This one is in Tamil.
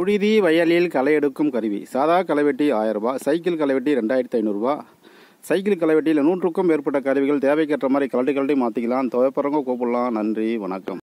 புழுதி வயலில் களை எடுக்கும் கருவி சாதா களைவெட்டி ரூபாய் சைக்கிள் களைவெட்டி ரெண்டாயிரத்தி ஐநூறுரூவா சைக்கிள் களைவெட்டியில் நூற்றுக்கும் மேற்பட்ட கருவிகள் தேவைக்கேற்ற மாதிரி கழட்டி கலட்டி மாற்றிக்கலாம் துவைப்பறங்க கூப்பிடலாம் நன்றி வணக்கம்